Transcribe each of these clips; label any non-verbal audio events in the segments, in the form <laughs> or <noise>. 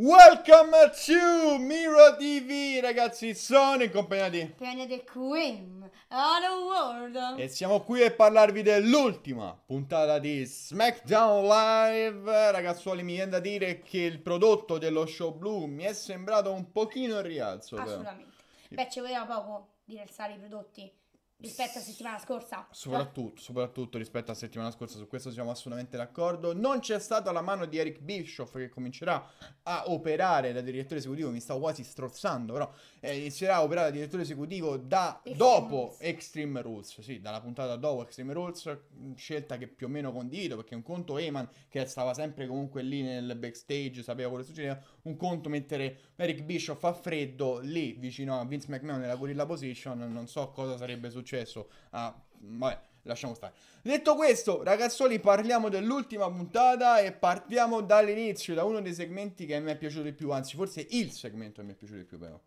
Welcome to Miro TV, ragazzi, sono in compagnia di Piania the Queen of World e siamo qui a parlarvi dell'ultima puntata di SmackDown Live. Ragazzuoli, mi viene da dire che il prodotto dello show blu mi è sembrato un pochino in rialzo. Assolutamente. Però. Beh, ci voleva poco di rialzare i prodotti rispetto alla settimana scorsa. Soprattutto, soprattutto rispetto alla settimana scorsa, su questo siamo assolutamente d'accordo. Non c'è stata la mano di Eric Bischoff che comincerà a operare da direttore esecutivo, mi stavo quasi strozzando, però eh, inizierà a operare da direttore esecutivo da Extreme dopo Rules. Extreme Rules, sì, dalla puntata dopo Extreme Rules, mm, scelta che più o meno condivido perché un conto Eman che stava sempre comunque lì nel backstage, sapeva quello che succedeva, un conto mettere Eric Bischoff a freddo lì vicino a Vince McMahon nella gorilla position, non so cosa sarebbe successo a... vabbè, lasciamo stare. Detto questo, ragazzoli, parliamo dell'ultima puntata e partiamo dall'inizio, da uno dei segmenti che mi è piaciuto di più, anzi forse il segmento che mi è piaciuto di più però.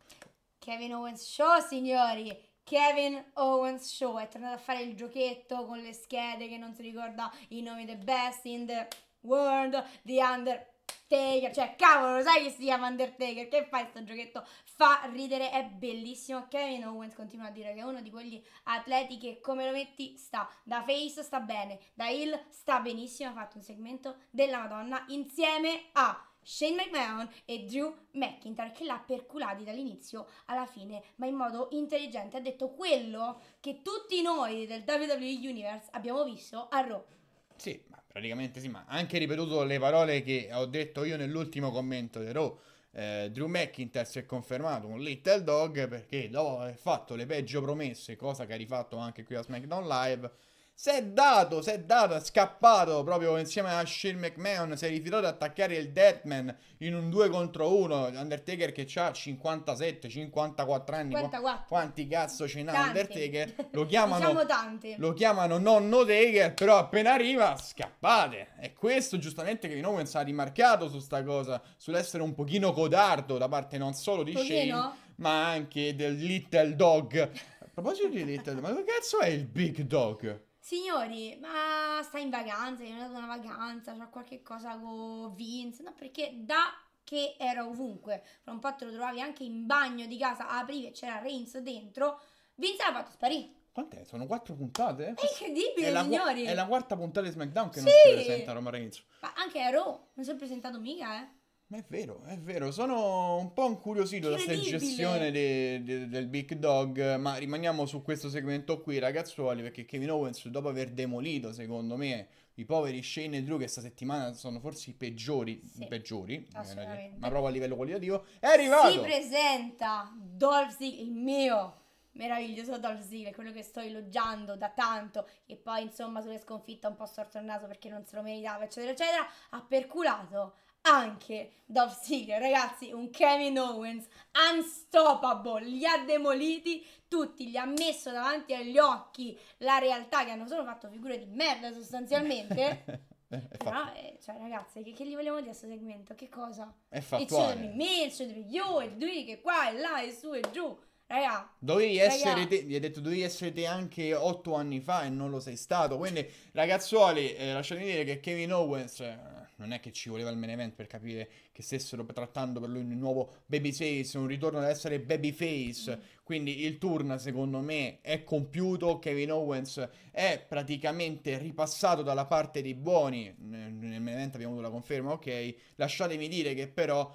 Kevin Owens Show, signori! Kevin Owens Show è tornato a fare il giochetto con le schede che non si ricorda i nomi The Best in the World, The Under Undertaker, cioè cavolo, lo sai che si chiama Undertaker, che fai sto giochetto? Fa ridere, è bellissimo, Kevin Owens continua a dire che è uno di quegli atleti che come lo metti sta, da face sta bene, da heel sta benissimo, ha fatto un segmento della Madonna insieme a... Shane McMahon e Drew McIntyre che l'ha perculati dall'inizio alla fine, ma in modo intelligente. Ha detto quello che tutti noi del WWE Universe abbiamo visto a Raw. Sì, praticamente sì, ma anche ripetuto le parole che ho detto io nell'ultimo commento di Raw. Eh, Drew McIntyre si è confermato un Little Dog perché dopo aver fatto le peggio promesse, cosa che ha rifatto anche qui a SmackDown Live, si è dato, si è dato, è scappato proprio insieme a Shane McMahon, si è rifiutato ad attaccare il Deathman in un 2 contro 1, Undertaker che ha 57, 54 anni, 54. quanti cazzo ce n'ha Undertaker? Lo chiamano, diciamo tante. lo chiamano nonno Taker, però appena arriva scappate. E questo giustamente che Kevin Owens ha rimarcato su sta cosa, sull'essere un pochino codardo da parte non solo di pochino? Shane, ma anche del Little Dog. A proposito di Little Dog, ma che cazzo è il Big Dog? Signori, ma sta in vacanza, io non andato una vacanza, c'è qualche cosa con Vince, no perché da che era ovunque, fra un po' te lo trovavi anche in bagno di casa, aprivi e c'era Renzo dentro, Vince l'ha fatto sparire. Quante? Sono quattro puntate? È incredibile, è signori! La, è la quarta puntata di SmackDown che sì. non si presenta Roma Reigns. Ma anche a Raw, non si è presentato mica, eh. Ma è vero, è vero, sono un po' incuriosito da questa gestione de, de, del Big Dog, ma rimaniamo su questo segmento qui, ragazzuoli, perché Kevin Owens, dopo aver demolito, secondo me, i poveri Shane e Drew, che questa settimana sono forse i peggiori, sì, peggiori eh, ma proprio a livello qualitativo, è arrivato! Si presenta Dolph Ziggler, il mio meraviglioso Dolph Ziggler, quello che sto elogiando da tanto, e poi insomma sulle sconfitte un po' sorto il naso perché non se lo meritava, eccetera, eccetera, ha perculato anche Dolph Ziggler, ragazzi, un Kevin Owens unstoppable, li ha demoliti tutti, gli ha messo davanti agli occhi la realtà che hanno solo fatto figure di merda sostanzialmente. <laughs> Eh, Però, eh, cioè, ragazzi, che, che gli vogliamo dire a questo segmento? Che cosa? È fatto. Il suo di me, il suo di io, il lui che qua e là, e su e giù. Raga, dovevi raga. essere te, gli ha detto dovevi essere te anche otto anni fa e non lo sei stato. Quindi, ragazzuoli, eh, lasciate dire che Kevin Owens, eh, non è che ci voleva il main event per capire che stessero trattando per lui un nuovo babyface, un ritorno ad essere babyface. Mm. Quindi il turn, secondo me, è compiuto. Kevin Owens è praticamente ripassato dalla parte dei buoni. Nel main event abbiamo avuto la conferma, ok. Lasciatemi dire che però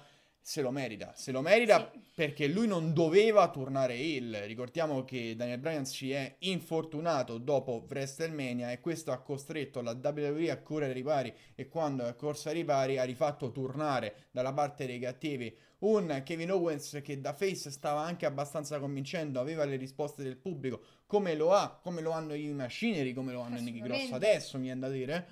se lo merita, se lo merita sì. perché lui non doveva tornare il. Ricordiamo che Daniel Bryan si è infortunato dopo WrestleMania e questo ha costretto la WWE a correre ai ripari e quando è corsa ai ripari ha rifatto tornare dalla parte dei cattivi un Kevin Owens che da face stava anche abbastanza convincendo, aveva le risposte del pubblico, come lo ha, come lo hanno i Machinery, come lo hanno Nicky Gross adesso, mi viene da dire.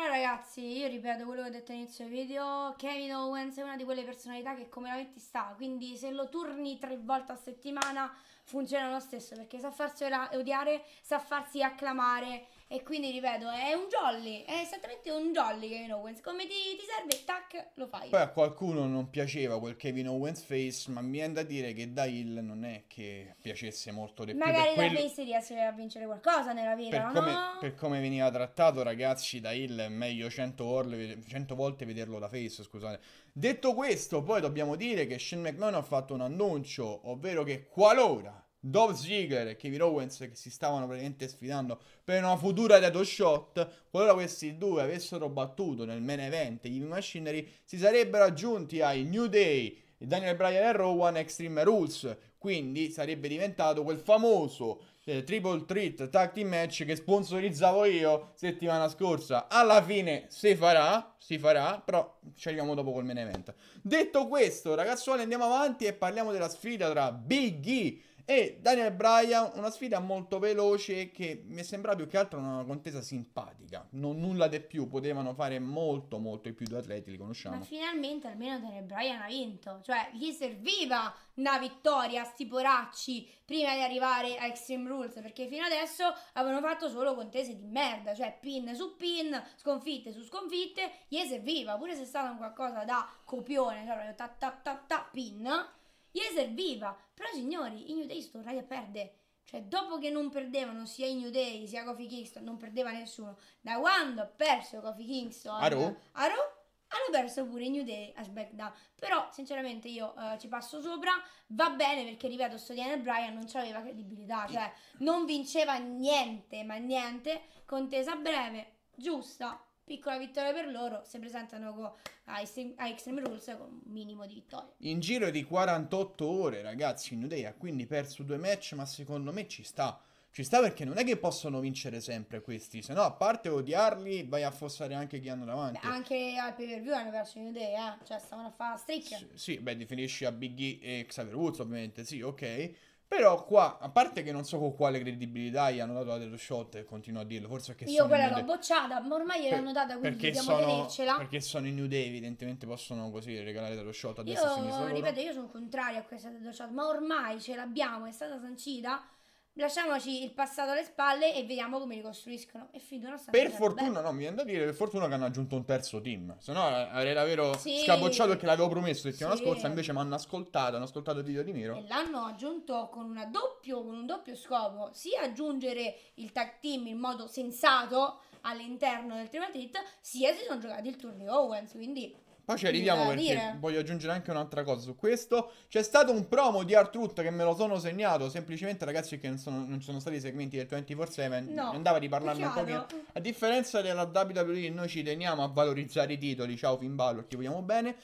Però ragazzi, io ripeto quello che ho detto all'inizio del video, Kevin Owens è una di quelle personalità che come la metti sta, quindi se lo turni tre volte a settimana funziona lo stesso, perché sa farsi odiare, sa farsi acclamare, e quindi ripeto, è un jolly, è esattamente un jolly Kevin Owens. Come ti, ti serve, tac, lo fai. Poi a qualcuno non piaceva quel Kevin Owens face, ma mi viene da dire che da Hill non è che piacesse molto di più. Magari da quello... face riesce a vincere qualcosa nella vita, per come, no? Per come veniva trattato, ragazzi, da Hill è meglio 100, orle, 100 volte vederlo da face, scusate. Detto questo, poi dobbiamo dire che Shane McMahon ha fatto un annuncio, ovvero che qualora dove Ziggler e Kevin Owens che si stavano praticamente sfidando per una futura Dato shot, qualora questi due avessero battuto nel main event gli Machinery, si sarebbero aggiunti ai New Day, Daniel Bryan e Rowan Extreme Rules, quindi sarebbe diventato quel famoso eh, Triple Treat Tag Team Match che sponsorizzavo io settimana scorsa. Alla fine si farà, si farà, però ci arriviamo dopo col main event. Detto questo, ragazzuoli, andiamo avanti e parliamo della sfida tra Big E e Daniel Bryan, una sfida molto veloce che mi sembra più che altro una contesa simpatica. Non, nulla di più, potevano fare molto molto di più due atleti, li conosciamo. Ma finalmente almeno Daniel Bryan ha vinto. Cioè, gli serviva una vittoria a sti poracci prima di arrivare a Extreme Rules, perché fino adesso avevano fatto solo contese di merda, cioè pin su pin, sconfitte su sconfitte, gli serviva, pure se è stato un qualcosa da copione, cioè ta ta ta ta pin gli serviva. Però signori, i New Day sto Storia perde. Cioè, dopo che non perdevano sia i New Day sia Kofi Kingston, non perdeva nessuno. Da quando ha perso Kofi Kingston a Raw, hanno perso pure i New Day a SmackDown. Però, sinceramente, io eh, ci passo sopra. Va bene perché, ripeto, sto Diana Bryan non aveva credibilità. Cioè, non vinceva niente, ma niente. Contesa breve, giusta, piccola vittoria per loro, si presentano con, a, Extreme, a Extreme Rules con un minimo di vittoria. In giro di 48 ore, ragazzi, New Day ha quindi perso due match, ma secondo me ci sta. Ci sta perché non è che possono vincere sempre questi, se no a parte odiarli vai a affossare anche chi hanno davanti. Beh, anche al pay per view hanno perso New Day, eh? cioè stavano a fare la S- sì, beh, definisci a Big E e Xavier Woods ovviamente, sì, ok. Però qua, a parte che non so con quale credibilità gli hanno dato la dello shot e continuo a dirlo, forse è perché Io quella l'ho bocciata, ma ormai gliel'hanno data, quindi perché dobbiamo sono, tenercela. Perché sono i New Day, evidentemente possono così regalare dello shot a destra e a sinistra. Io, ripeto, io sono contraria a questa dello shot, ma ormai ce l'abbiamo, è stata sancita lasciamoci il passato alle spalle e vediamo come ricostruiscono. E finora Per fortuna, bene. no, mi viene da dire, per fortuna che hanno aggiunto un terzo team. Se no eh, avrei davvero sì. scabocciato perché l'avevo promesso la settimana sì. scorsa, invece mi hanno ascoltato, hanno ascoltato il video di Nero. E l'hanno aggiunto con, doppio, con un doppio scopo, sia aggiungere il tag team in modo sensato all'interno del triple threat, sia si sono giocati il turno di Owens, quindi poi ci arriviamo perché dire. voglio aggiungere anche un'altra cosa su questo. C'è stato un promo di Artrut che me lo sono segnato, semplicemente ragazzi che non, sono, non ci sono stati i segmenti del 24-7, no. andava di parlarne un po' meno. A differenza della WWE noi ci teniamo a valorizzare i titoli, ciao Finballo, Balor, ti vogliamo bene.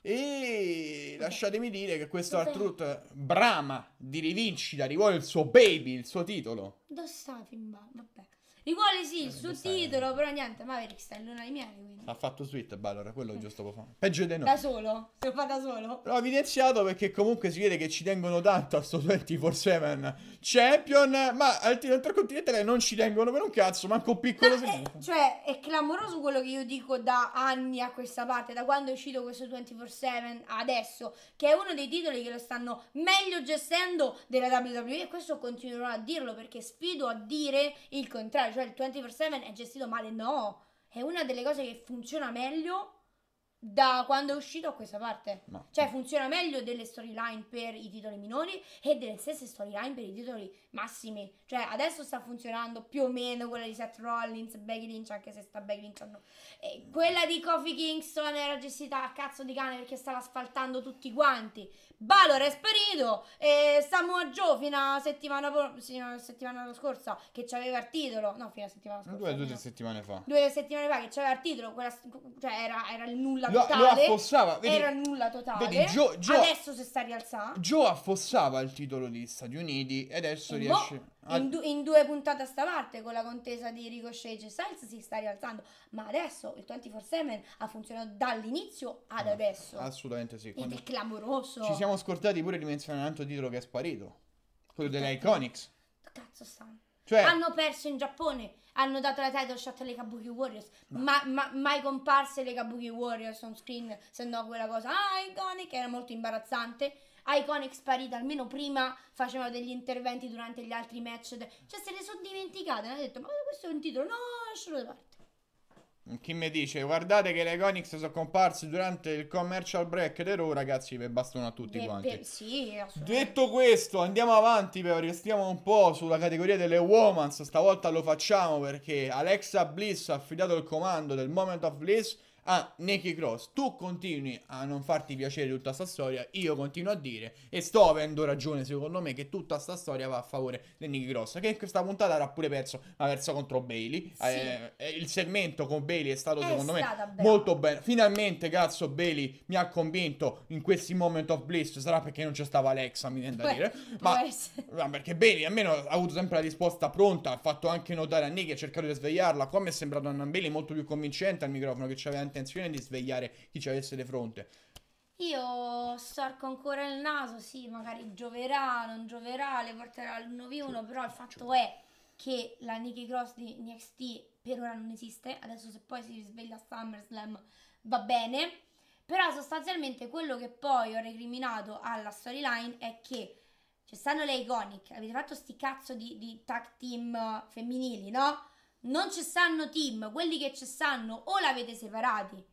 E lasciatemi dire che questo Artrut brama di rivincita, rivuole il suo baby, il suo titolo. Dove sta Finballo? Vabbè. Rivuole sì eh, il suo eh? titolo, però niente, ma sta in luna di miele, ha fatto sweet Balor, quello mm. giusto può fare. Peggio di noi. Da solo, se lo fa da solo. L'ho evidenziato perché comunque si vede che ci tengono tanto a sto 24-7 Champion, ma al tiro intercontinentale non ci tengono per un cazzo, manco un piccolo eh, ma Cioè, è clamoroso quello che io dico da anni a questa parte, da quando è uscito questo 24-7 adesso, che è uno dei titoli che lo stanno meglio gestendo della WWE e questo continuerò a dirlo perché sfido a dire il contrario, cioè il 24-7 è gestito male, no è una delle cose che funziona meglio da quando è uscito a questa parte. No. Cioè funziona meglio delle storyline per i titoli minori e delle stesse storyline per i titoli massimi. Cioè, adesso sta funzionando più o meno quella di Seth Rollins, Becky Lynch, anche se sta Becky Lynch no. E quella di Kofi Kingston era gestita a cazzo di cane perché stava asfaltando tutti quanti. Balor è sparito e a Joe fino alla settimana, settimana scorsa che c'aveva il titolo. No, fino alla settimana scorsa. Due, due settimane fa. Due settimane fa che c'aveva il titolo, quella, cioè era, era il nulla lo, totale. Lo affossava. Vedi, era il nulla totale. Vedi, Joe, Joe, adesso si sta rialzando. Joe affossava il titolo di Stati Uniti e adesso riesci. Boh, a... in, du- in, due puntate a sta parte con la contesa di Ricochet e G. Styles si sta rialzando, ma adesso il 24-7 ha funzionato dall'inizio ad no, ah, adesso. Assolutamente sì. Quando... Ed è clamoroso. Ci siamo scordati pure di menzionare un altro titolo che è sparito, quello della Iconics. Cazzo stanno. Cioè, hanno perso in Giappone, hanno dato la title shot alle Kabuki Warriors, ma, ma mai comparse le Kabuki Warriors on screen, se no quella cosa ah, iconic era molto imbarazzante. Iconic sparita almeno prima facevano degli interventi durante gli altri match cioè se ne sono dimenticate hanno detto ma questo è un titolo no lascialo da parte chi mi dice guardate che le Iconics sono comparsi durante il commercial break d'ero ragazzi per bastone a tutti De eh, quanti per, sì, detto questo andiamo avanti però restiamo un po' sulla categoria delle Womans. stavolta lo facciamo perché Alexa Bliss ha affidato il comando del Moment of Bliss a Nicky Cross, tu continui a non farti piacere tutta questa storia, io continuo a dire e sto avendo ragione secondo me che tutta questa storia va a favore di Nicky Cross, che in questa puntata era pure perso, ma perso contro Bailey, sì. Eh, eh, il segmento con Bailey è stato è secondo me bella. molto bello, finalmente cazzo Bailey mi ha convinto in questi moment of bliss, sarà perché non c'è stava Alexa mi viene da dire, ma, ma, perché Bailey almeno ha avuto sempre la risposta pronta, ha fatto anche notare a Nicky, ha cercato di svegliarla, qua mi è a Nan Bailey molto più convincente al microfono che c'aveva intenzione di svegliare chi ci avesse di fronte. Io storco ancora il naso, sì, magari gioverà, non gioverà, le porterà all'1v1, però il fatto certo. è che la Nikki Cross di NXT per ora non esiste, adesso se poi si risveglia a SummerSlam va bene, però sostanzialmente quello che poi ho recriminato alla storyline è che ci cioè, stanno le Iconic, avete fatto sti cazzo di, di tag team femminili, no? non ci stanno team, quelli che ci stanno o l'avete separati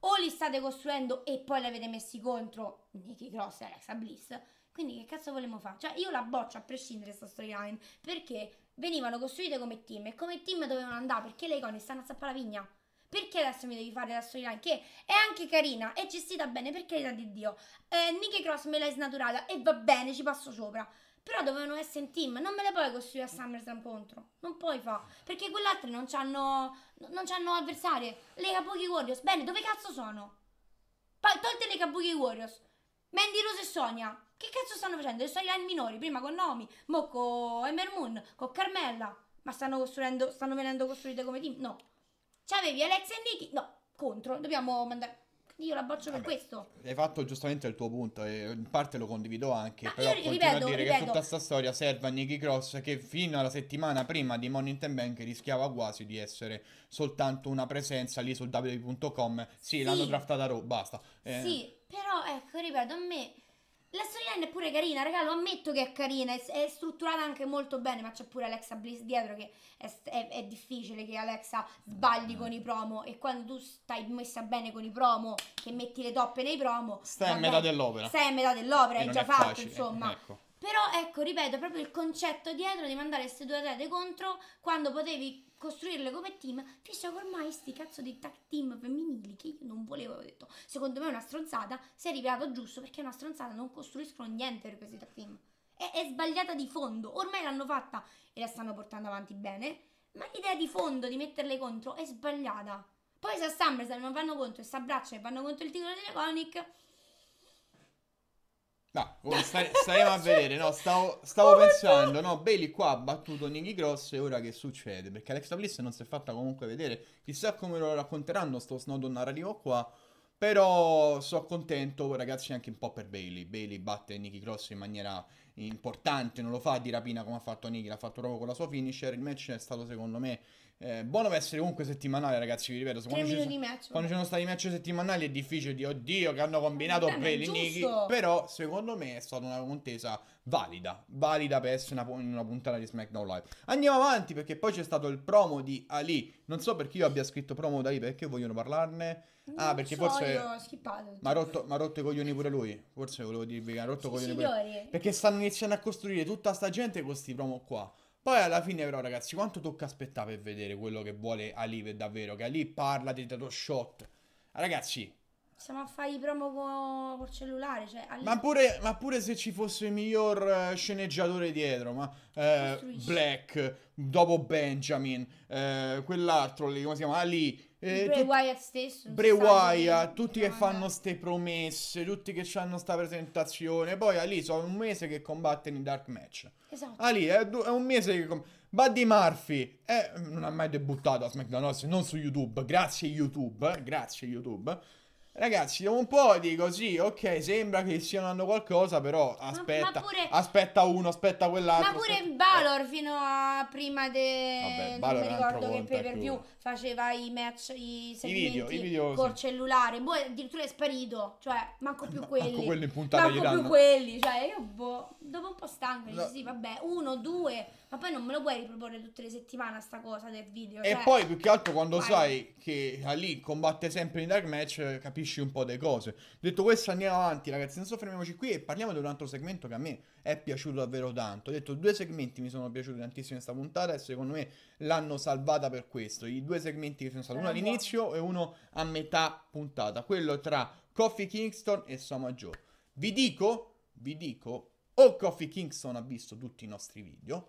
o li state costruendo e poi li avete messi contro Nicky Cross e Alexa Bliss. Quindi che cazzo volevo fare? Cioè io la boccio a prescindere da storyline perché venivano costruite come team e come team dovevano andare perché le icone stanno a zappare la vigna. Perché adesso mi devi fare la storyline che è anche carina, è gestita bene per carità di Dio. Eh, Nicky Cross me l'hai snaturata e va bene, ci passo sopra. Però dovevano essere in team, non me le puoi costruire a SummerSlam contro. Non puoi fa. Perché quell'altro non c'hanno. Non c'hanno avversarie. Le Kabuki Warriors. Bene, dove cazzo sono? Pa- tolte le Kabuki Warriors. Mandy Rose e Sonia. Che cazzo stanno facendo? Le storyline minori, prima con Nomi, mo con Ember Moon, con Carmella. Ma stanno costruendo, stanno venendo costruite come team? No. C'avevi Alex e Nikki? No, contro. Dobbiamo mandare io la boccio Vabbè, per questo. Hai fatto giustamente il tuo punto e in parte lo condivido anche, Ma però io ripeto, a dire ripeto. che tutta questa storia serve a Nicky Cross che fino alla settimana prima di Money in Bank rischiava quasi di essere soltanto una presenza lì sul www.com. Sì, sì. l'hanno draftata Raw, basta. Eh. Sì, però ecco, ripeto, a me la storyline è pure carina, raga, lo ammetto che è carina, è, strutturata anche molto bene, ma c'è pure Alexa Bliss dietro che è, è, è difficile che Alexa sbagli eh. con i promo e quando tu stai messa bene con i promo, che metti le toppe nei promo... Stai a metà dell'opera. Stai a metà dell'opera, hai già fatto, facile. insomma. Ecco. Però ecco, ripeto, proprio il concetto dietro di mandare queste due tete contro quando potevi costruirle come team, visto che ormai sti cazzo di tag team femminili che io non volevo, ho detto, secondo me è una stronzata, si è rivelato giusto perché è una stronzata, non costruiscono niente per questi tag team. È, è sbagliata di fondo, ormai l'hanno fatta e la stanno portando avanti bene, ma l'idea di fondo di metterle contro è sbagliata. Poi se a SummerSlam non vanno contro e si abbracciano e vanno contro il titolo di Iconic No, stare, <laughs> oh, staremo a vedere. No, stavo, oh stavo pensando, no, Bailey qua ha battuto Nicky Cross e ora che succede? Perché Alexa Bliss non si è fatta comunque vedere. Chissà come lo racconteranno sto snodo narrativo qua. Però sono contento, ragazzi, anche un po' per Bailey. Bailey batte Nicky Cross in maniera importante, non lo fa di rapina come ha fatto Nicky, l'ha fatto proprio con la sua finisher. Il match è stato secondo me eh, buono per essere comunque settimanale, ragazzi, vi ripeto. Quando ci, sono, match, quando ci sono stati match settimanali è difficile dire, oddio, che hanno combinato Bale ah, Però, secondo me, è stata una contesa valida. Valida per essere una, una puntata di SmackDown Live. Andiamo avanti, perché poi c'è stato il promo di Ali. Non so perché io abbia scritto promo da Ali, perché vogliono parlarne. Ah, non ah, perché so, forse. Ma ha rotto, i coglioni pure lui. Forse volevo dirvi che ha rotto i coglioni. Pure... Perché stanno iniziando a costruire tutta sta gente con questi promo qua. Poi alla fine però ragazzi quanto tocca aspettare per vedere quello che vuole Ali per davvero Che Ali parla di dato shot Ragazzi Siamo a fare i promo col co cellulare cioè, Ali... ma, pure, ma, pure, se ci fosse il miglior eh, sceneggiatore dietro ma, eh, Black Dopo Benjamin eh, Quell'altro lì come si chiama Ali eh, Bray Wyatt stesso. Bray Wyatt, tutti che fanno ste promesse, tutti che hanno sta presentazione. Poi lì sono un mese che combatte in dark match. Esatto. Ali è, è un mese che combatte. Buddy Murphy eh, non ha mai debuttato a SmackDown, se non su YouTube. Grazie YouTube, eh, grazie YouTube. Ragazzi, un po' di così, ok, sembra che stiano dando qualcosa, però aspetta, ma, ma pure, aspetta uno, aspetta quell'altro. Ma pure aspetta... Valor eh. fino a prima del... Vabbè, mi ricordo che pay per view faceva i match, i segmenti I video, i col sì. cellulare, boh, addirittura è sparito, cioè, manco più quelli. Manco quelli in puntata Manco più quelli, cioè, io boh, dopo un po' stanco, no. sì, vabbè, uno, due, ma poi non me lo puoi riproporre tutte le settimane sta cosa del video. E cioè. poi più che altro quando vai. sai che ah, lì combatte sempre in dark match, capisci? capisci un po' le cose. Detto questo, andiamo avanti, ragazzi. Non fermiamoci qui e parliamo di un altro segmento che a me è piaciuto davvero tanto. Ho detto due segmenti mi sono piaciuti tantissimo in questa puntata e secondo me l'hanno salvata per questo. I due segmenti che sono stati, uno eh, boh. all'inizio e uno a metà puntata. Quello tra Coffee Kingston e Soma Joe. Vi dico, vi dico, o Coffee Kingston ha visto tutti i nostri video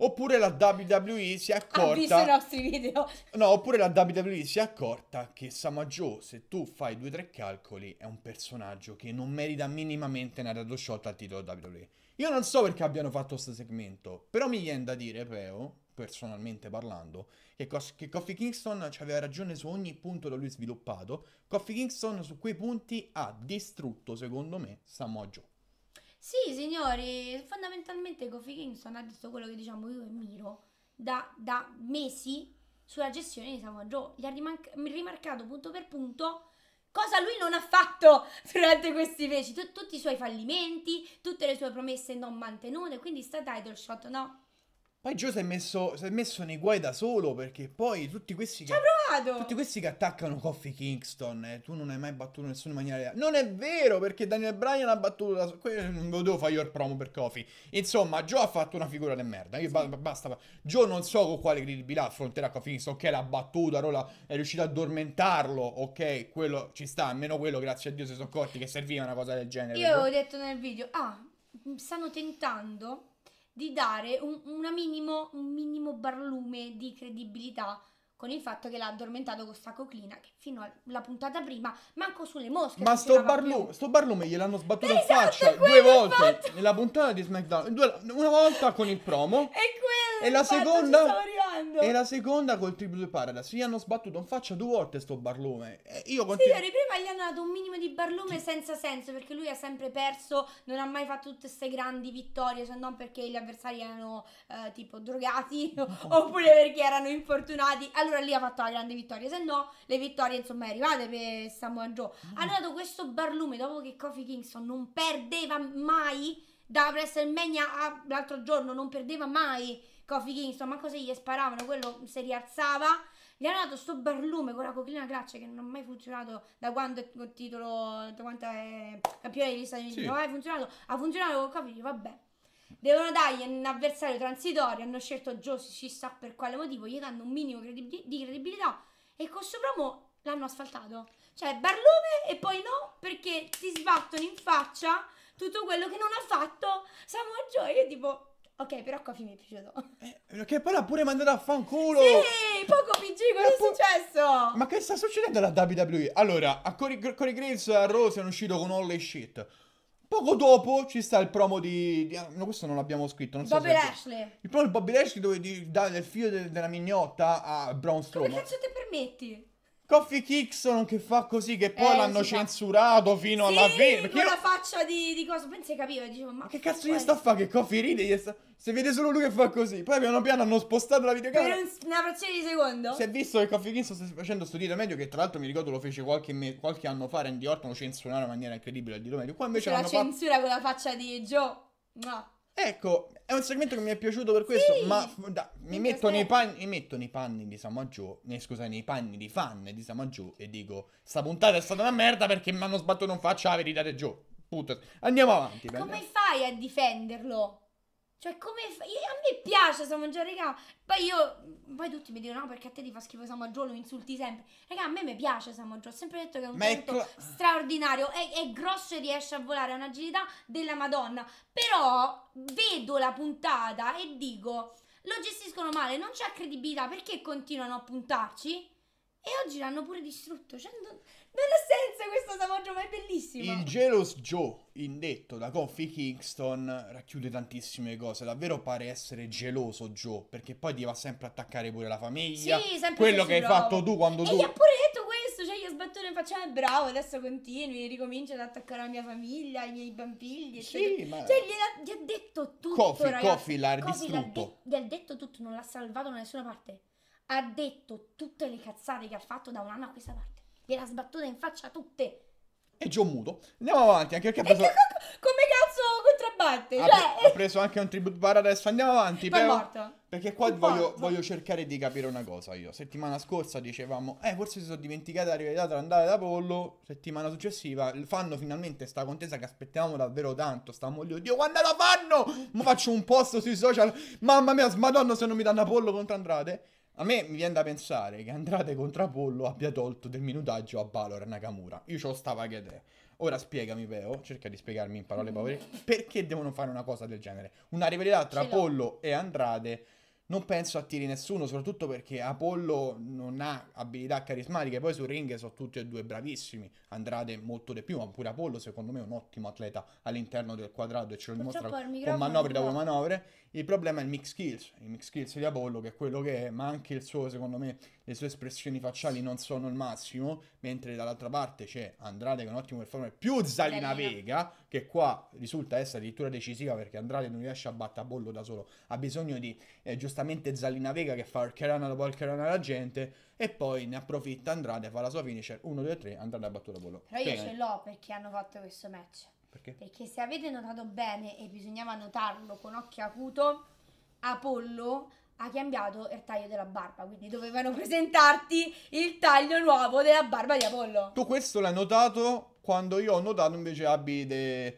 Oppure la WWE si è accorta... Ha visto i nostri video! No, oppure la WWE si è accorta che Samaggio, se tu fai due o tre calcoli, è un personaggio che non merita minimamente una radio shot al titolo WWE. Io non so perché abbiano fatto questo segmento, però mi viene da dire, Peo, personalmente parlando, che, Cos- che Coffee Kingston aveva ragione su ogni punto da lui sviluppato. Coffee Kingston su quei punti ha distrutto, secondo me, Samoa Joe. Sì, signori, fondamentalmente Kofi Kingston ha detto quello che diciamo io e Miro da, da mesi sulla gestione di Samoa Joe. Gli ha rimarcato punto per punto cosa lui non ha fatto <laughs> durante questi mesi, T tutti i suoi fallimenti, tutte le sue promesse non mantenute, quindi sta title shot, no? Poi Joe si è, messo, si è messo nei guai da solo perché poi tutti questi che. Ci ha provato! Tutti questi che attaccano Coffee Kingston. Eh, tu non hai mai battuto nessuno in maniera. Non è vero perché Daniel Bryan ha battuto. Da solo. Non lo devo fare io il promo per Coffee. Insomma, Joe ha fatto una figura di merda. Io sì. ba basta. Joe non so con quale credibilità affronterà Coffee Kingston. Ok, l'ha battuto. Rola è riuscito a addormentarlo. Ok, quello ci sta. Almeno quello, grazie a Dio, si sono accorti che serviva una cosa del genere. Io avevo detto nel video, ah, stanno tentando di dare un, un, minimo, un minimo barlume di credibilità con il fatto che l'ha addormentato con sta coclina che fino alla puntata prima manco sulle mosche ma sto, barlu- sto barlume gliel'hanno sbattuto esatto, in faccia due volte fatto. nella puntata di SmackDown una volta con il promo <laughs> e, e la seconda proprio. E la seconda col triplo di Paradise. Gli hanno sbattuto in faccia due volte sto barlume. E io continuo. Signori, prima gli hanno dato un minimo di barlume senza senso perché lui ha sempre perso, non ha mai fatto tutte queste grandi vittorie, se non perché gli avversari erano eh, tipo drogati no. <laughs> <laughs> oppure perché erano infortunati. Allora lì ha fatto la grande vittoria, se no le vittorie insomma è arrivate per Samoa Joe. Mm. Hanno dato questo barlume dopo che Kofi Kingston non perdeva mai da WrestleMania l'altro giorno, non perdeva mai Coffee Kingston, ma così gli sparavano, quello si rialzava. Gli hanno dato sto barlume con la coquilina graccia che non ha mai funzionato da quando è il titolo, da quando è campione degli Stati Uniti, sì. non ha mai funzionato. Ha funzionato con Coffee, vabbè. Devono dargli un avversario transitorio, hanno scelto Josie, si sa per quale motivo, gli danno un minimo credibil di credibilità e con sopra mo l'hanno asfaltato. Cioè, barlume e poi no, perché ti sbattono in faccia tutto quello che non ha fatto Samoa Joe. Io tipo, Ok, però Coffee mi è piaciuto. Eh, che poi l'ha pure mandato a fanculo! Sì, poco PG, cosa eh, è successo? Ma che sta succedendo alla WWE? Allora, a Corey, Corey Graves e a Rose sono uscito con all the shit. Poco dopo ci sta il promo di... di no, questo non l'abbiamo scritto, non Bobby so Bobby Lashley. Il promo di Bobby Lashley dove di, dà il figlio de, della mignotta a Braun Strowman. Come cazzo ti permetti? Coffee Kickson che fa così, che poi eh, l'hanno sì, censurato fino sì, alla fine. Perché con io... la faccia di, di cosa? Pensi capiva, dicevo, ma... Che cazzo gli sta a fare? Che Coffee ride gli sta... Se vede solo lui che fa così. Poi piano piano hanno spostato la videocamera. Per una frazione di secondo. Si è visto che Coffee Kickson sta facendo sto dito medio, che tra l'altro mi ricordo lo fece qualche, me... qualche anno fa, Randy Orton lo censurava in maniera incredibile il dito medio. Qua invece la censura fatto... con la faccia di Joe. No. Ecco, è un segmento che mi è piaciuto per questo, sì, ma da, mi, metto panni, mi, metto nei panni, di Samaggio, eh, scusa, nei panni di fan di Samaggio e dico, sta puntata è stata una merda perché mi hanno sbattuto in faccia la verità del gioco. Andiamo avanti. Come bene. fai a difenderlo? Cioè, come fa... a me piace San raga. Poi io. Poi tutti mi dicono: no, perché a te ti fa schifo San Maggiore, lo insulti sempre. Raga, a me mi piace San Ho sempre detto che è un talento straordinario. È, è, grosso e riesce a volare, ha un'agilità della Madonna. Però vedo la puntata e dico. Lo gestiscono male, non c'è credibilità. Perché continuano a puntarci? E oggi l'hanno pure distrutto. Cioè, non... Non ha senso questo Samoggio, ma è bellissimo. Il Jealous Joe, indetto da Coffee Kingston, racchiude tantissime cose. Davvero pare essere geloso Joe, perché poi ti va sempre a attaccare pure la famiglia. Sì, sempre Quello che hai bravo. fatto tu quando e tu... E gli ha pure detto questo, cioè gli ha sbattuto in faccia, ah, bravo, adesso continui, ricomincia ad attaccare la mia famiglia, i miei bambini. Sì, ma... Cioè gli ha, gli ha detto tutto, Coffee, ragazzi. Coffee l'ha Coffee distrutto. L'ha de- gli ha detto tutto, non l'ha salvato da nessuna parte. Ha detto tutte le cazzate che ha fatto da un anno a questa parte gliela sbattuta in faccia a tutte. E Gio Muto. Andiamo avanti, anche perché ha preso... come cazzo contrabbatte? Ha, cioè... ha preso anche un tribute bar adesso, andiamo avanti. però... Perché qua voglio, voglio, cercare di capire una cosa io. Settimana scorsa dicevamo, eh forse si sono dimenticati la rivalità tra Andare da pollo. Settimana successiva fanno finalmente sta contesa che aspettavamo davvero tanto. Stavamo lì, oddio quando la fanno? Ma faccio un post sui social, mamma mia smadonna se non mi danno pollo contro Andrade. A me mi viene da pensare che Andrate contro Apollo abbia tolto del minutaggio a Balor e Nakamura. Io c'ho stava che te. Ora spiegami, Peo, cerca di spiegarmi in parole <laughs> povere, perché devono fare una cosa del genere. Una rivalità tra Apollo e Andrate non penso attiri nessuno, soprattutto perché Apollo non ha abilità carismatiche, poi su ring sono tutti e due bravissimi, Andrade molto di più, ma pure Apollo secondo me è un ottimo atleta all'interno del quadrato e ce lo dimostra con manovre dopo manovre. Il problema è il mix skills, il mix skills di Apollo che è quello che è, ma anche il suo, secondo me, le sue espressioni facciali non sono il massimo, mentre dall'altra parte c'è Andrade che è un ottimo performer, più Zalina Vega, che qua risulta essere addirittura decisiva perché Andrade non riesce a battere a bollo da solo, ha bisogno di eh, giustamente Zalina Vega che fa il Kerana dopo il Kerana alla gente e poi ne approfitta Andrade, fa la sua finisher 1, 2, 3, Andrade ha battuto bollo. Però io Bene. ce l'ho perché hanno fatto questo match. Perché? Perché se avete notato bene e bisognava notarlo con occhio acuto, Apollo ha cambiato il taglio della barba, quindi dovevano <laughs> presentarti il taglio nuovo della barba di Apollo. Tu questo l'hai notato quando io ho notato invece abbi dei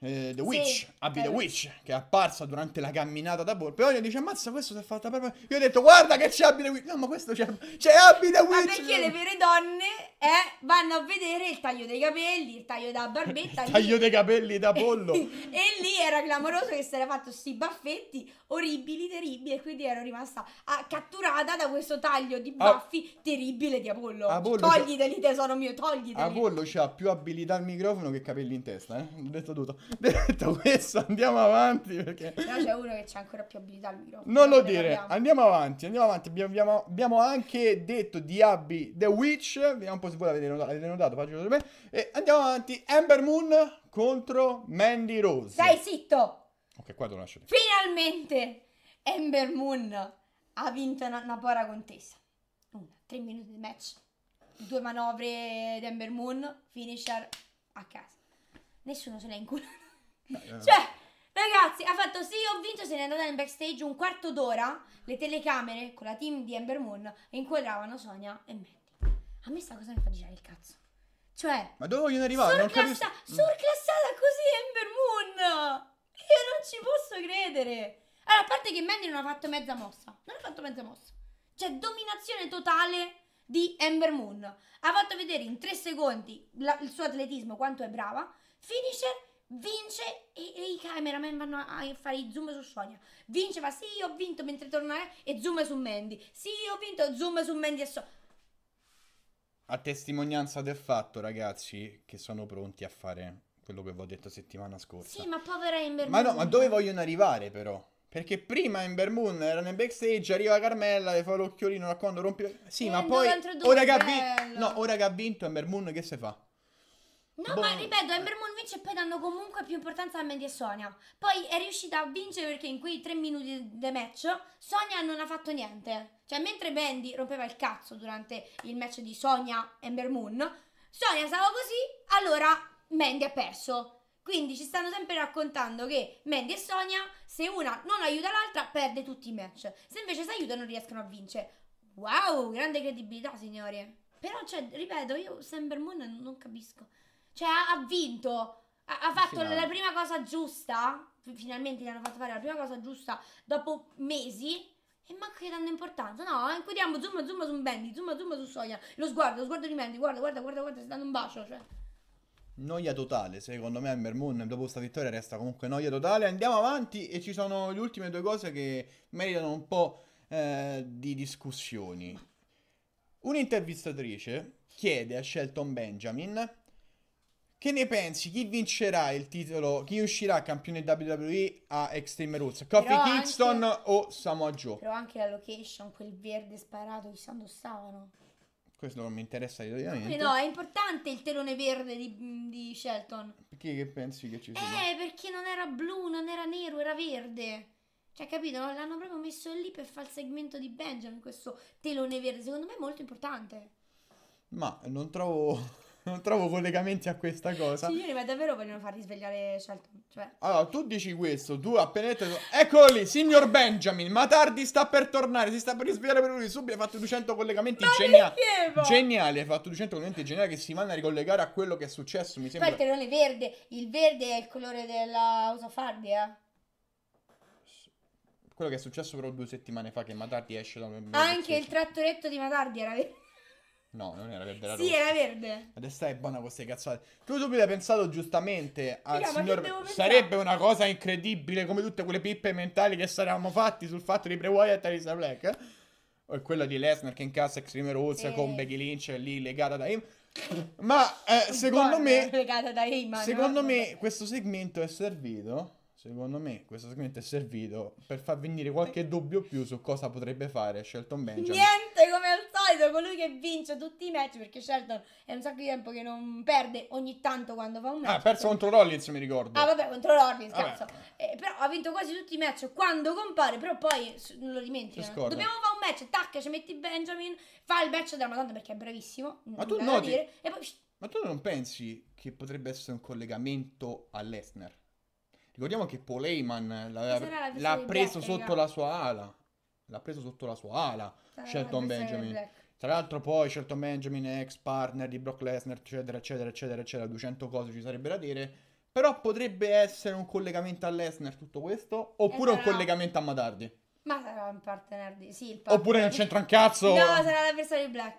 eh, ah, The Witch, sì, Abby The Witch, che è apparsa durante la camminata da Borgo. Però io dice, ammazza, questo si è fatta proprio... Io ho detto, guarda che c'è Abby The Witch. No, ma questo c'è, c'è Abby The ah, Witch. Ma perché le vere donne eh, vanno a vedere il taglio dei capelli, il taglio da barbetta. il taglio lì... dei capelli da pollo. <laughs> e lì era clamoroso che si era fatto sti baffetti orribili, terribili. E quindi ero rimasta ah, catturata da questo taglio di ah. baffi ah. terribile di Apollo. Apollo togliteli, tesoro mio, togliteli. Apollo c'ha più abilità al microfono che capelli in testa, eh. Ho detto tutto. <laughs> Detto questo, andiamo avanti. Perché... Però c'è uno che c'ha ancora più abilità lui. No? Non lo dire. Abbiamo. Andiamo avanti, andiamo avanti. Abbiamo, abbiamo anche detto di Abby The Witch. Vediamo un po' se voi l'avete notato. L'avete notato faccio per me. E andiamo avanti. Amber Moon contro Mandy Rose. Stai zitto! Ok, qua devo lasciare. Finalmente! Amber Moon ha vinto una, una pora contesa. Una, tre minuti di match. Due manovre di Amber Moon. Finisher a casa. Nessuno se l'ha inculato. Eh. Cioè, ragazzi, ha fatto sì, ho vinto, se ne è andata in backstage un quarto d'ora, le telecamere con la team di Ember Moon inquadravano Sonia e Mandy. A me sta cosa mi fa girare il cazzo. Cioè, ma dove vogliono arrivare? Surclassa- mm. Surclassata così Ember Moon! Io non ci posso credere! Allora, a parte che Mandy non ha fatto mezza mossa. Non ha fatto mezza mossa. Cioè, dominazione totale di Ember Moon. Ha fatto vedere in tre secondi la, il suo atletismo, quanto è brava. Finisce vince e, i cameraman vanno a, fare i zoom su Sonia. Vince, fa sì, io ho vinto mentre tornare eh, e zoom su Mandy. Sì, io ho vinto, zoom su Mandy e Sonia. A testimonianza del fatto, ragazzi, che sono pronti a fare quello che vi ho detto settimana scorsa. Sì, ma povera Ember Ma no, ma dove vogliono arrivare però? Perché prima Ember Moon era nel backstage, arriva Carmella, le fa l'occhiolino quando rompe... Sì, e ma poi... Ora che, ha vinto... no, ora che ha vinto Ember Moon che se fa? No, boh. ma ripeto, Ember Moon vince e poi danno comunque più importanza a Mandy e Sonia. Poi è riuscita a vincere perché in quei tre minuti del match Sonia non ha fatto niente. Cioè, mentre Mandy rompeva il cazzo durante il match di Sonia Ember Moon, Sonia stava così, allora Mandy ha perso. Quindi ci stanno sempre raccontando che Mandy e Sonia, se una non aiuta l'altra, perde tutti i match. Se invece si aiutano, riescono a vincere. Wow, grande credibilità, signori. Però, cioè, ripeto, io Ember Moon non capisco. Cioè, ha, vinto. Ha, ha fatto la, la prima cosa giusta. Finalmente gli hanno fatto fare la prima cosa giusta dopo mesi. E manca che danno importanza. No, inquadriamo, zoom, zoom su Bendy, zoom, zoom su Soglia. Lo sguardo, lo sguardo di Bendy, guarda, guarda, guarda, guarda, sta dando un bacio, cioè. Noia totale, secondo me Ember Moon dopo questa vittoria resta comunque noia totale. Andiamo avanti e ci sono le ultime due cose che meritano un po' eh, di discussioni. Un'intervistatrice chiede a Shelton Benjamin che ne pensi? Chi vincerà il titolo? Chi uscirà campione WWE a Extreme Rules? Kofi anche... Kingston o Samoa Joe? Però anche la location, quel verde sparato, chissà dove stavano. Questo non mi interessa niente. Eh no, è importante il telone verde di, di, Shelton. Perché che pensi che ci sia? Eh, perché non era blu, non era nero, era verde. Cioè, capito? L'hanno proprio messo lì per fare il segmento di Benjamin, questo telone verde. Secondo me è molto importante. Ma non trovo non trovo collegamenti a questa cosa. Signori, ma davvero vogliono far risvegliare Shelton? Cioè... Allora, tu dici questo, tu appena detto... Eccolo lì, signor Benjamin, ma tardi sta per tornare, si sta per risvegliare per lui, subito hai fatto 200 collegamenti geniali. Geniali, hai fatto 200 collegamenti geniali che si vanno a ricollegare a quello che è successo, mi sembra. Perché non è verde, il verde è il colore della usofardia. Quello che è successo però due settimane fa che Matardi esce da un... Anche il trattoretto di Matardi era vero. No, non era verde, era Sì, rossa. era verde. Adesso è buona con queste cazzate. Tu subito hai pensato giustamente al Raga, signor... Sarebbe una cosa incredibile come tutte quelle pippe mentali che saremmo fatti sul fatto di pre Wyatt e Lisa Black. eh? O quella di Lesnar che incassa Extreme Rules Eh. con Becky Lynch lì legata da Heyman. Ma eh, secondo me... <laughs> Legata da Heyman. Secondo no? me questo segmento è servito. Secondo me questo segmento è servito per far venire qualche dubbio più su cosa potrebbe fare Shelton Benjamin. Niente come al solito colui che vince tutti i match, perché Shelton è un sacco di tempo che non perde ogni tanto quando fa un match. Ah, ha perso perché... contro Rollins, mi ricordo. Ah, vabbè, contro Rollins, cazzo. Eh, però ha vinto quasi tutti i match quando compare, però poi non lo dimentica. Eh. Dobbiamo fare un match, tac, ci metti Benjamin, fa il match della Madonna perché è bravissimo. Ma tu noti... Dire, e poi... Ma tu non pensi che potrebbe essere un collegamento a Lesnar? Ricordiamo che Paul Heyman l'ha, l'ha preso Black, sotto raga. la sua ala. L'ha preso sotto la sua ala. Shelton Benjamin. Tra l'altro poi Shelton Benjamin è ex partner di Brock Lesnar, eccetera, eccetera, eccetera, eccetera, 200 cose ci sarebbero da dire. Però potrebbe essere un collegamento a Lesnar tutto questo, oppure sarà... un esatto. collegamento a Matardi. Ma sarà un partner di... Sì, il partner. Oppure non c'entra un cazzo! No, sarà l'avversario di Black.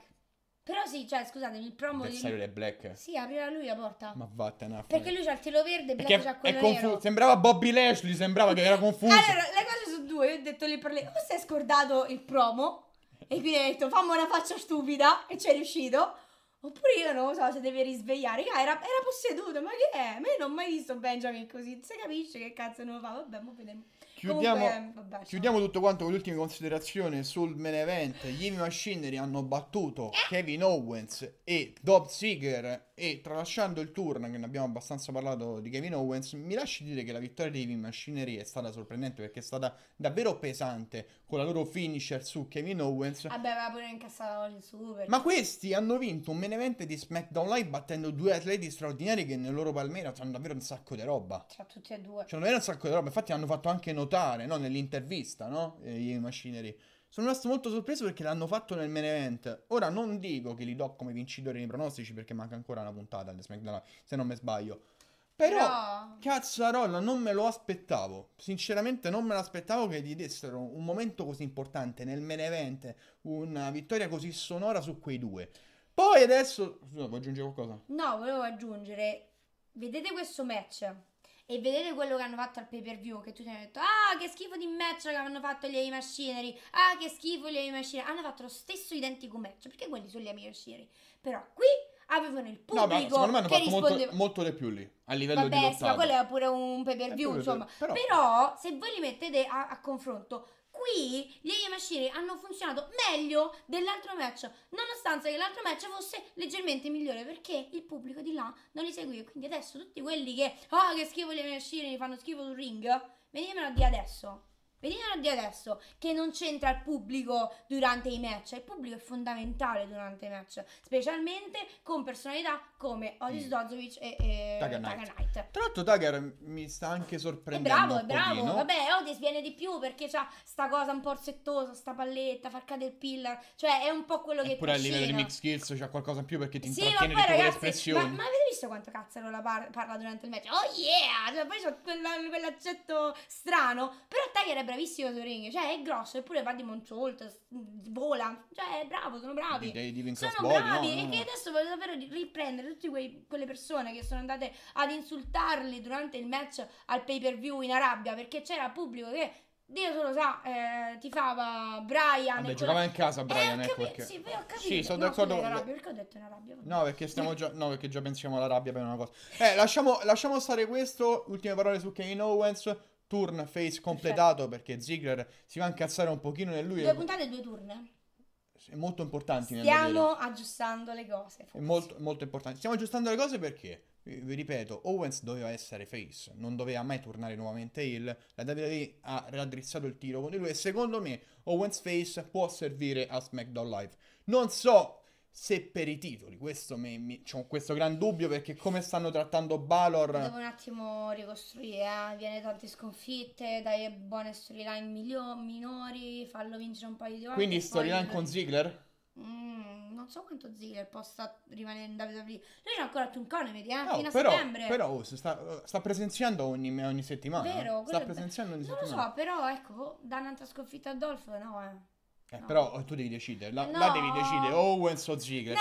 Però sì, cioè, scusatemi, il promo di... L'avversario di Black? Sì, aprirà lui la porta. Ma vattene Perché lui c'ha il telo verde e Black c'ha quello confu- nero. Sembrava Bobby Lashley, sembrava che era <laughs> confuso. allora, le cose su due, io ho detto lì per lì, o si è scordato il promo e quindi ho detto, fammi una faccia stupida, e ci è riuscito. Oppure io non lo so se deve risvegliare. Raga, ah, era, era posseduto, ma che è? Ma io non ho mai visto Benjamin così. Se capisce che cazzo non lo fa, vabbè, mo vediamo. Chiudiamo, Comunque, vabbè, chiudiamo tutto quanto con l'ultima considerazione sul main event. Gli Heavy Machinery hanno battuto Kevin Owens e Dob Seeger e tralasciando il turno, che ne abbiamo abbastanza parlato di Kevin Owens, mi lasci dire che la vittoria di Heavy Machinery è stata sorprendente perché è stata davvero pesante con la loro finisher su Kevin Owens. Vabbè, aveva pure incassato il super. Ma questi hanno vinto un main event di SmackDown Live battendo due atleti straordinari che nel loro palmera hanno davvero un sacco di roba. Tra tutti e due. C'hanno davvero un sacco di roba, infatti hanno fatto anche notare notare no? nell'intervista no? Eh, i Machinery. Sono rimasto molto sorpreso perché l'hanno fatto nel main event. Ora non dico che li do come vincitori nei pronostici perché manca ancora una puntata alle SmackDown, se non mi sbaglio. Però, Però... cazzarolla, non me lo aspettavo. Sinceramente non me l'aspettavo che gli dessero un momento così importante nel main event, una vittoria così sonora su quei due. Poi adesso... Scusa, vuoi aggiungere qualcosa? No, volevo aggiungere... Vedete questo match? e vedete quello che hanno fatto al pay per view, che tutti hanno detto, ah che schifo di match che hanno fatto gli Heavy Machinery, ah che schifo gli Heavy Machinery, hanno fatto lo stesso identico match, perché quelli sono gli Heavy Machinery, però qui avevano il pubblico no, ma secondo me hanno fatto rispondeva... molto, molto di più lì a livello Vabbè, di lottata. Vabbè, quello era pure un pay per view, insomma. Per... Però... però... se voi li mettete a, a confronto, qui gli Yamashiri hanno funzionato meglio dell'altro match, nonostante che l'altro match fosse leggermente migliore perché il pubblico di là non li seguiva. Quindi adesso tutti quelli che, oh che schifo gli Yamashiri, mi fanno schifo sul ring, venimelo dire adesso. Veniamo di adesso che non c'entra il pubblico durante i match, il pubblico è fondamentale durante i match, specialmente con personalità come Odis mm. Dozovic e, e Tiger Knight. Knight. Tra l'altro Tiger mi sta anche sorprendendo. È bravo, è bravo, pochino. vabbè Odis viene di più perché ha sta cosa un po' orsettosa, sta palletta, far cadere il pillar, cioè è un po' quello che... Eppure a livello di mix skills c'ha qualcosa in più perché ti sì, intrattiene vabbè, ragazzi, espressioni. Ma, ma, avete visto quanto cazzarola par- parla durante il match? Oh yeah! Cioè, poi c'è quell'accetto strano, però Tiger è bravissimo Sorin, cioè è grosso, eppure va di Monsolt, vola, cioè è bravo, sono bravi. Di, di sono Body, bravi no, no, e mm. che adesso voglio davvero riprendere tutte quelle persone che sono andate ad insultarli durante il match al pay per view in Arabia perché c'era pubblico che Dio solo sa, eh, fava Brian. Vabbè, giocava quella... in casa Brian, eh, ecco perché. Sì, ho capito. Sì, sono no, d'accordo. Arabia, perché ho detto in Arabia? No perché, già... no, perché già pensiamo alla rabbia per una cosa. Eh, lasciamo, lasciamo stare questo. Ultime parole su Kane Owens turn face completato certo. perché Ziggler si va a incazzare un pochino nel lui. Due e... puntate e due turn. È molto importante. Stiamo aggiustando le cose. Forse. È molto, molto importante. Stiamo aggiustando le cose perché vi ripeto, Owens doveva essere face, non doveva mai tornare nuovamente il. La WWE ha raddrizzato il tiro con lui e secondo me Owens face può servire a SmackDown Live. Non so se per i titoli. Questo mi, mi c'ho questo gran dubbio perché come stanno trattando Balor. Devo un attimo ricostruire, eh. viene tante sconfitte, dai buone storyline milio- minori, fallo vincere un paio di volte. Quindi storyline poi... con Ziggler? Mm, non so quanto Ziggler possa rimanere in WWE. Lui non ha ancora più un canone, eh, no, fino a però, settembre. Però oh, sta, eh, sta, presenziando ogni, ogni settimana. Vero, eh. sta presenziando ogni non settimana. Non lo so, però ecco, oh, da un'altra sconfitta a Dolph, no, eh. Eh, no. Però oh, tu devi decidere, la, no. la devi decidere Owens o Ziggler.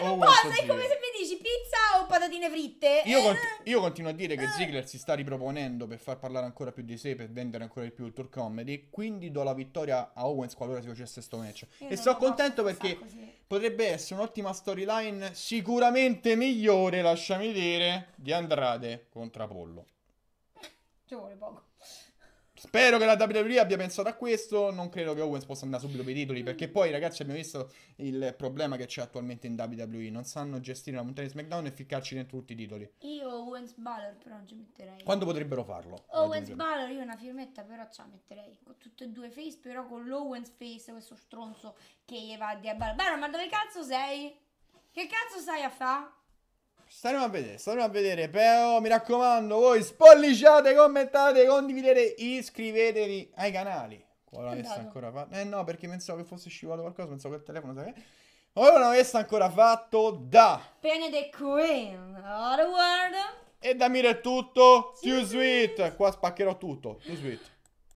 No, non posso, è come se mi dici pizza o patatine fritte. Io, eh. cont io continuo a dire che eh. Ziggler si sta riproponendo per far parlare ancora più di sé, per vendere ancora di più il tour comedy, quindi do la vittoria a Owens qualora si facesse sto match. Io e sono contento perché potrebbe essere un'ottima storyline sicuramente migliore, lasciami dire, di Andrade contro Apollo. Ci vuole poco. Spero che la WWE abbia pensato a questo. Non credo che Owens possa andare subito per i titoli. Perché mm. poi, ragazzi, abbiamo visto il problema che c'è attualmente in WWE. Non sanno gestire la montagna di SmackDown e ficcarci dentro tutti i titoli. Io Owens Balor però non ci metterei. Quando potrebbero farlo? Owens Balor, io una firmetta però ci metterei. Con tutte e due face, però con l'Owens face, questo stronzo che gli va a dire Balor. Balor, ma dove cazzo sei? Che cazzo stai a fare? Staremo a vedere, staremo a vedere, però mi raccomando voi spolliciate, commentate, condividete, iscrivetevi ai canali. Ora che sta ancora fatto. Eh no, perché pensavo che fosse scivolato qualcosa, pensavo che il telefono sai Ora non è ancora fatto da the Queen, All the World e da Mire tutto, sì, too sweet. sweet. Qua spaccherò tutto, too sweet.